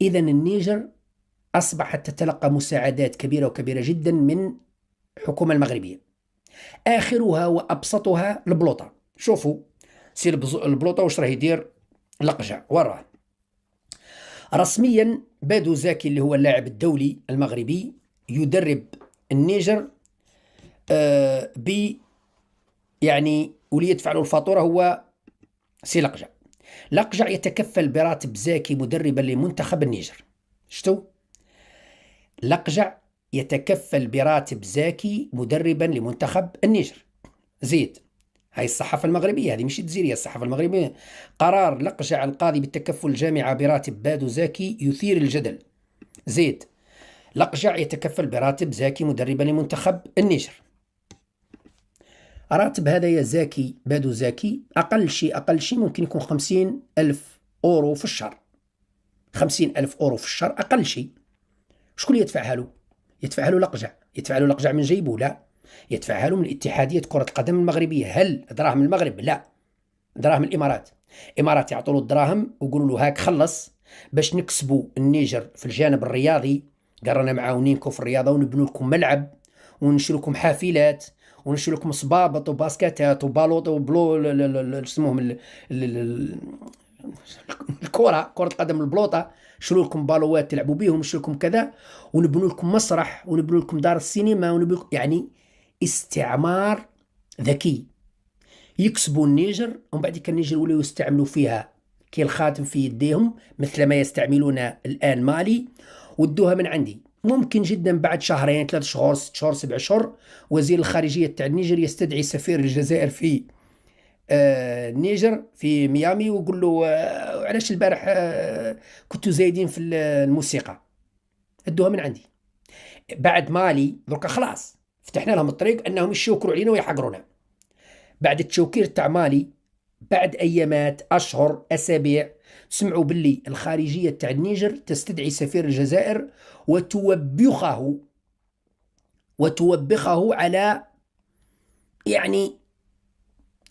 إذا النيجر أصبحت تتلقى مساعدات كبيرة وكبيرة جدا من الحكومة المغربية آخرها وأبسطها البلوطة شوفوا سير البلوطة واش راه يدير لقجع وراه رسميا بادو زاكي اللي هو اللاعب الدولي المغربي يدرب النيجر آه ب يعني واللي يدفع له الفاتوره هو سي لقجه لقجع يتكفل براتب زاكي مدربا لمنتخب النيجر شتو؟ لقجع يتكفل براتب زاكي مدربا لمنتخب النيجر زيد هاي الصحافة المغربية هذه مش الجزيرية الصحافة المغربية قرار لقجع القاضي بالتكفل الجامعة براتب بادو زاكي يثير الجدل زيد لقجع يتكفل براتب زاكي مدربا لمنتخب النيجر راتب هذايا زاكي بادو زاكي اقل شيء اقل شيء ممكن يكون خمسين الف اورو في الشهر خمسين الف اورو في الشهر اقل شيء شكون يدفعها له يدفعها له لقجع يدفعها له لقجع من جيبه لا يدفعها له من اتحاديه كره القدم المغربيه هل دراهم المغرب لا دراهم الامارات إمارات يعطوا له الدراهم ويقولوا له هاك خلص باش نكسبوا النيجر في الجانب الرياضي قال رانا معاونينكم في الرياضه ونبنوا لكم ملعب ونشركم حافلات ونشري لكم صبابط وباسكتات وبالوط وبلو اسمهم الكره كره القدم البلوطه شروا لكم بالوات تلعبوا بيهم شروا لكم كذا ونبنوا لكم مسرح ونبنوا لكم دار السينما ونبنوا لكم يعني استعمار ذكي يكسبوا النيجر ومن بعد كان النيجر يوليو يستعملوا فيها كي الخاتم في يديهم مثل ما يستعملون الان مالي ودوها من عندي ممكن جدا بعد شهرين ثلاث شهور ست شهور سبع شهور وزير الخارجية تاع النيجر يستدعي سفير الجزائر في آه النيجر في ميامي ويقول له آه، علاش البارح آه، كنتوا زايدين في الموسيقى ادوها من عندي بعد مالي دركا خلاص فتحنا لهم الطريق انهم يشوكروا علينا ويحقرونا بعد التشوكير تاع مالي بعد ايامات اشهر اسابيع سمعوا باللي الخارجية تاع النيجر تستدعي سفير الجزائر وتوبخه وتوبخه على يعني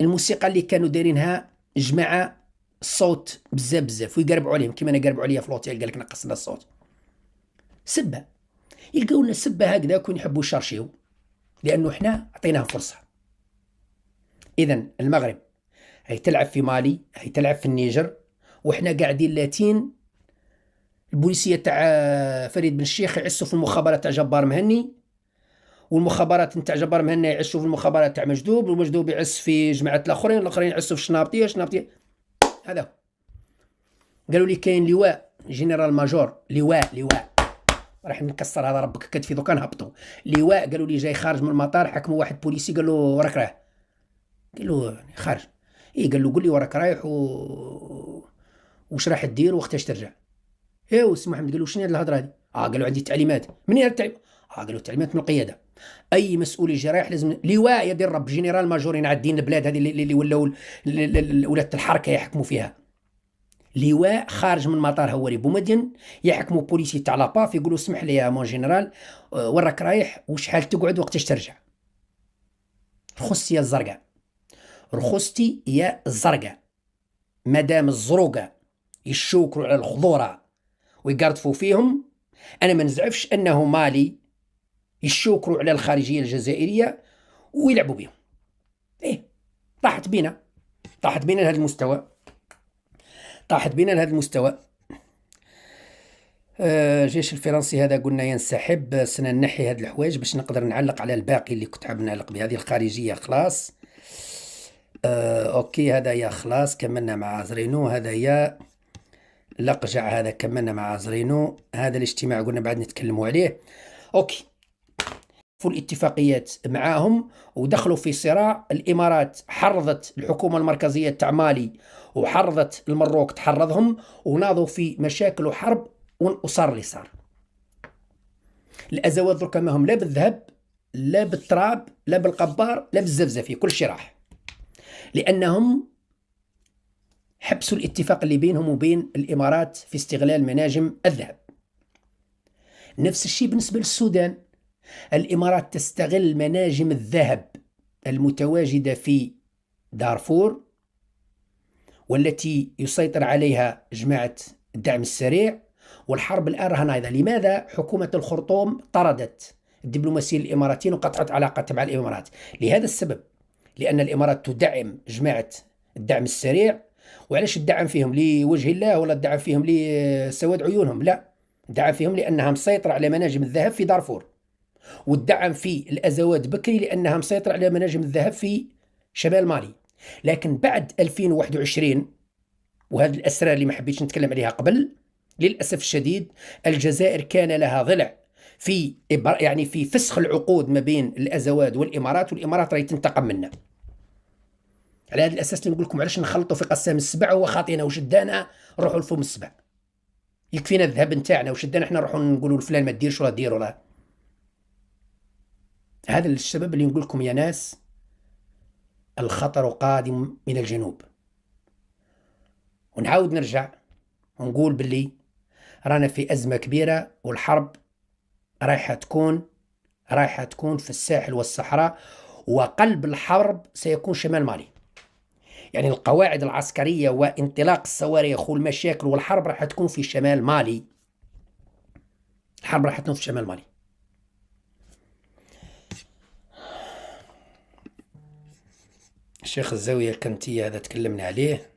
الموسيقى اللي كانوا دايرينها جماعة الصوت بزاف بزاف ويقربوا عليهم كيما انا قربوا عليا في لوتيل قال لك نقصنا الصوت سبه يلقاو لنا هكذا كون يحبوا يشارشيو لانه احنا عطيناها فرصه اذا المغرب هي تلعب في مالي هي تلعب في النيجر وحنا قاعدين لاتين البوليسيه تاع فريد بن الشيخ يعسوا في المخابرات تاع جبار مهني والمخابرات نتاع جبار مهنا يعسوا في المخابرات تاع مجدوب والمجدوب يعس في جماعه الاخرين الاخرين يعسوا في الشنابطيه الشنابطيه هذا قالوا لي كاين لواء جنرال ماجور لواء لواء راح نكسر هذا ربك في دوكا نهبطوا لواء قالوا لي جاي خارج من المطار حكموا واحد بوليسي قالوا راك راه قال له خارج اي قال له يعني إيه، قول لي وراك رايح و واش راح دير وقتاش ترجع ايوا سي محمد قال له شنو هاد الهضره هادي اه له عندي التعليمات منين التعليمات اه له التعليمات من القياده اي مسؤول يجي رايح لازم لواء يدير رب جنرال ماجور ينعدين البلاد هذه اللي ولاو ولات الحركه يحكموا فيها لواء خارج من مطار هواري بومدين يحكموا بوليسي تاع لاباف يقولوا اسمح لي يا مون جنرال آه، وراك رايح وشحال تقعد وقتاش ترجع رخصتي يا الزرقاء رخصتي يا الزرقاء مدام الزروقه يشوكروا على الخضورة ويقرطفوا فيهم أنا ما نزعفش أنه مالي يشوكروا على الخارجية الجزائرية ويلعبوا بهم إيه طاحت بينا طاحت بينا لهذا المستوى طاحت بينا لهذا المستوى آه، الجيش آه الفرنسي هذا قلنا ينسحب سنة نحي هذه الحوايج باش نقدر نعلق على الباقي اللي كنت حاب نعلق به هذه الخارجية خلاص آه اوكي هذا يا خلاص كملنا مع زرينو هذا يا لقجع هذا كملنا مع زرينو هذا الاجتماع قلنا بعد نتكلموا عليه اوكي وقفوا الاتفاقيات معاهم ودخلوا في صراع الامارات حرضت الحكومه المركزيه تاع مالي وحرضت المروك تحرضهم وناضوا في مشاكل وحرب وصار اللي صار الازوات دركا ما هم لا بالذهب لا بالتراب لا بالقبار لا بالزفزفه كل شيء راح لانهم حبسوا الاتفاق اللي بينهم وبين الإمارات في استغلال مناجم الذهب نفس الشيء بالنسبة للسودان الإمارات تستغل مناجم الذهب المتواجدة في دارفور والتي يسيطر عليها جماعة الدعم السريع والحرب الآن رهنايضة لماذا حكومة الخرطوم طردت الدبلوماسيين الإماراتيين وقطعت علاقتها مع الإمارات لهذا السبب لأن الإمارات تدعم جماعة الدعم السريع وعلاش الدعم فيهم لوجه الله ولا الدعم فيهم لسواد عيونهم لا الدعم فيهم لانها مسيطره على مناجم الذهب في دارفور والدعم في الازواد بكري لانها مسيطره على مناجم الذهب في شمال مالي لكن بعد 2021 وهذه الاسرار اللي ما حبيتش نتكلم عليها قبل للاسف الشديد الجزائر كان لها ضلع في يعني في فسخ العقود ما بين الازواد والامارات والامارات راهي تنتقم منا على هذا الاساس اللي نقول لكم علاش نخلطوا في قسام السبع هو خاطينا وشدانا نروحوا لفم السبع يكفينا الذهب نتاعنا وشدانا حنا نروحوا نقولوا لفلان ما ديرش ولا دير ولا هذا السبب اللي نقول لكم يا ناس الخطر قادم من الجنوب ونعاود نرجع ونقول باللي رانا في أزمة كبيرة والحرب رايحة تكون رايحة تكون في الساحل والصحراء وقلب الحرب سيكون شمال مالي يعني القواعد العسكرية وانطلاق الصواريخ والمشاكل والحرب راح تكون في شمال مالي الحرب راح تكون في شمال مالي الشيخ الزاوية الكنتية هذا تكلمنا عليه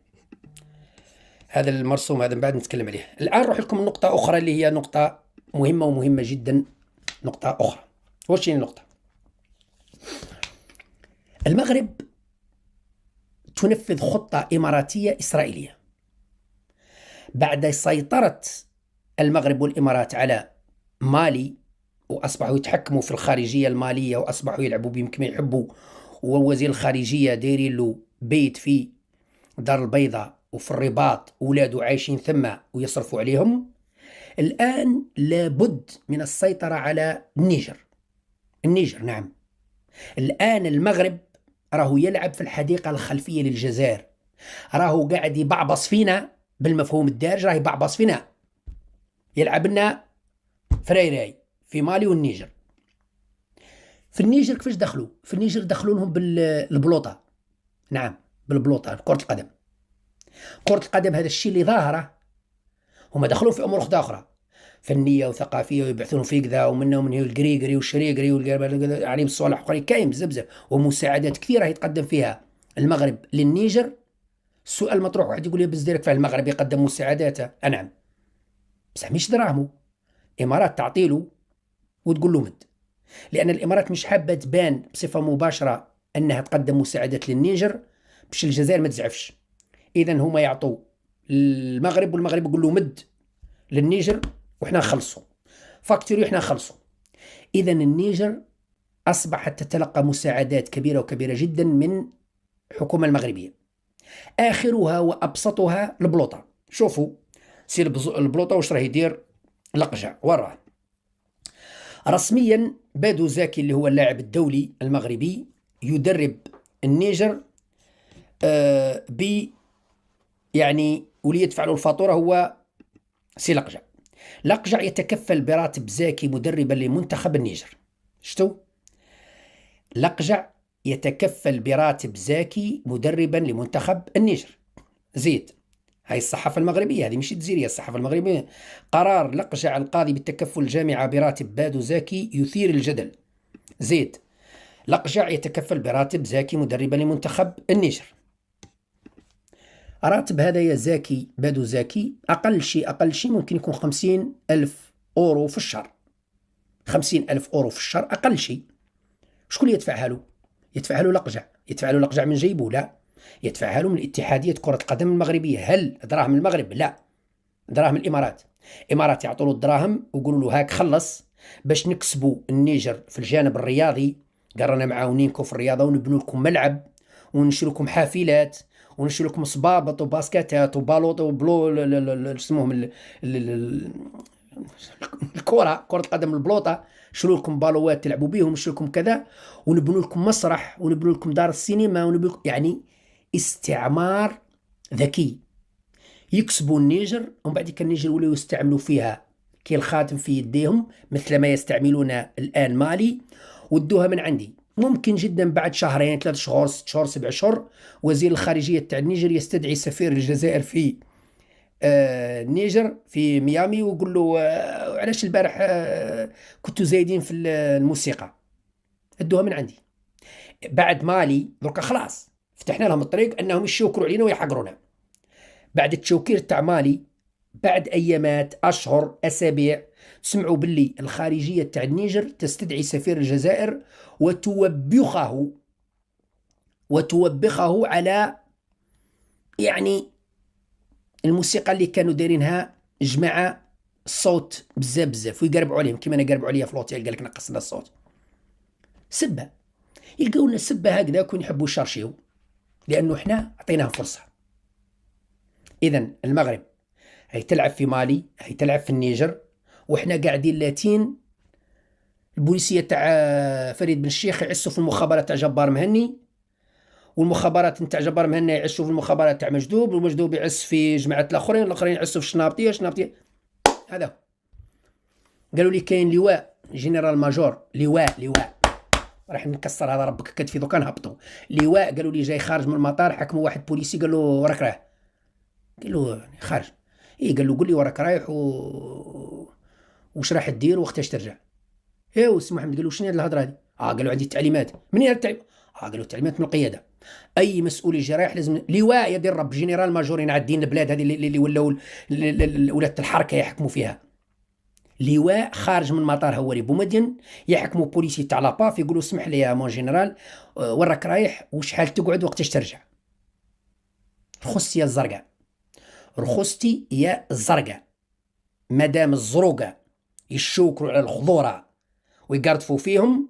هذا المرسوم هذا من بعد نتكلم عليه الآن نروح لكم نقطة أخرى اللي هي نقطة مهمة ومهمة جدا نقطة أخرى واش هي النقطة المغرب تنفذ خطة إماراتية إسرائيلية بعد سيطرة المغرب والإمارات على مالي وأصبحوا يتحكموا في الخارجية المالية وأصبحوا يلعبوا بهم كما يحبوا ووزير الخارجية دايرين له بيت في دار البيضاء وفي الرباط ولاده عايشين ثم ويصرفوا عليهم الآن لابد من السيطرة على النيجر النيجر نعم الآن المغرب راهو يلعب في الحديقة الخلفية للجزائر راهو قاعد يبعبص فينا بالمفهوم الدارج راه يبعبص فينا يلعب لنا فريراي في مالي والنيجر في النيجر كيفاش دخلوا في النيجر دخلوا لهم بالبلوطة نعم بالبلوطة كرة القدم كرة القدم هذا الشيء اللي ظاهرة هما دخلوا في أمور أخرى فنيه وثقافيه ويبعثون في كذا ومنهم من القريقري والشريقري علي الصالح وقريب كاين بزاف بزاف ومساعدات كثيره يتقدم فيها المغرب للنيجر السؤال المطروح واحد يقول لي بس ديرك المغرب يقدم مساعداته نعم بصح مش دراهمو الامارات تعطيله وتقول له مد لان الامارات مش حابه تبان بصفه مباشره انها تقدم مساعدات للنيجر باش الجزائر ما تزعفش اذا هما يعطوا المغرب والمغرب يقول له مد للنيجر وإحنا نخلصوا فاكتوري وإحنا نخلصوا إذا النيجر أصبحت تتلقى مساعدات كبيرة وكبيرة جدا من الحكومة المغربية آخرها وأبسطها البلوطة شوفوا سير البلوطة واش راه يدير لقجع وراه رسميا بادو زاكي اللي هو اللاعب الدولي المغربي يدرب النيجر آه ب يعني واللي يدفع له الفاتوره هو سي لقجع لقجع يتكفل براتب زاكي مدربا لمنتخب النيجر شتو لقجع يتكفل براتب زاكي مدربا لمنتخب النيجر زيد هاي الصحافة المغربية هذه مش تزيرية الصحافة المغربية قرار لقجع القاضي بالتكفل الجامعة براتب بادو زاكي يثير الجدل زيد لقجع يتكفل براتب زاكي مدربا لمنتخب النيجر راتب هذايا زاكي بادو زاكي اقل شيء اقل شيء ممكن يكون خمسين الف اورو في الشهر خمسين الف اورو في الشهر اقل شيء شكون يدفعها له يدفعها له لقجع يدفعها له لقجع من جيبه لا يدفعها له من اتحاديه كره القدم المغربيه هل دراهم المغرب لا دراهم الامارات إمارات يعطوا له الدراهم ويقولوا له هاك خلص باش نكسبوا النيجر في الجانب الرياضي قال رانا معاونينكم في الرياضه ونبنوا لكم ملعب ونشركم حافلات ونشري لكم صبابط وباسكيتات وبالوط وبلو اسمهم الكره كره القدم البلوطه نشري لكم بالوات تلعبوا بيهم نشري لكم كذا ونبنوا لكم مسرح ونبنوا لكم دار السينما ونبنوا لكم يعني استعمار ذكي يكسبوا النيجر ومن بعد كان النيجر ولاو يستعملوا فيها كي الخاتم في يديهم مثل ما يستعملون الان مالي ودوها من عندي ممكن جدا بعد شهرين ثلاث شهور ست شهور سبع شهور وزير الخارجية تاع النيجر يستدعي سفير الجزائر في آه النيجر في ميامي ويقول له آه علاش البارح آه كنتوا زايدين في الموسيقى ادوها من عندي بعد مالي دركا خلاص فتحنا لهم الطريق انهم يشوكروا علينا ويحقرونا بعد التشوكير تاع مالي بعد ايامات اشهر اسابيع سمعوا باللي الخارجية تاع النيجر تستدعي سفير الجزائر وتوبخه وتوبخه على يعني الموسيقى اللي كانوا دايرينها جماعة الصوت بزاف بزاف ويقربوا عليهم كيما انا قربوا عليا في لوتيل قال لك نقصنا الصوت سبه يلقاو لنا سبه هكذا كون يحبوا يشرشيو لانه احنا عطيناهم فرصه اذا المغرب هي تلعب في مالي هي تلعب في النيجر وحنا قاعدين لاتين البوليسيه تاع فريد بن الشيخ يعسوا في المخابرات تاع جبار مهني والمخابرات تاع جبار مهنا يعسوا في المخابرات تاع مجدوب والمجدوب يعس في جماعه الاخرين الاخرين يعسوا في الشنابطيه الشنابطيه هذا قالوا لي كاين لواء جنرال ماجور لواء لواء راح نكسر هذا ربك كتفي دوكا نهبطوا لواء قالوا لي جاي خارج من المطار حكموا واحد بوليسي قال له وراك راه قال له خارج اي قال له قول لي وراك رايح و واش راح دير وقتاش ترجع ايوا سي محمد قال له شنو هاد الهضره هادي اه قال له عندي التعليمات منين هاد التعليمات اه قال له التعليمات من القياده اي مسؤول جرايح لازم لواء يدير رب جنرال ماجور دين البلاد هذه اللي ولاو ولات الحركه يحكموا فيها لواء خارج من مطار هواري بومدين يحكموا بوليسي تاع لاباف يقولوا اسمح لي يا مون جنرال آه، وراك رايح وشحال تقعد وقتاش ترجع رخصتي يا الزرقاء رخصتي يا الزرقاء مدام الزروقه يشوكروا على الخضوره ويقرطفوا فيهم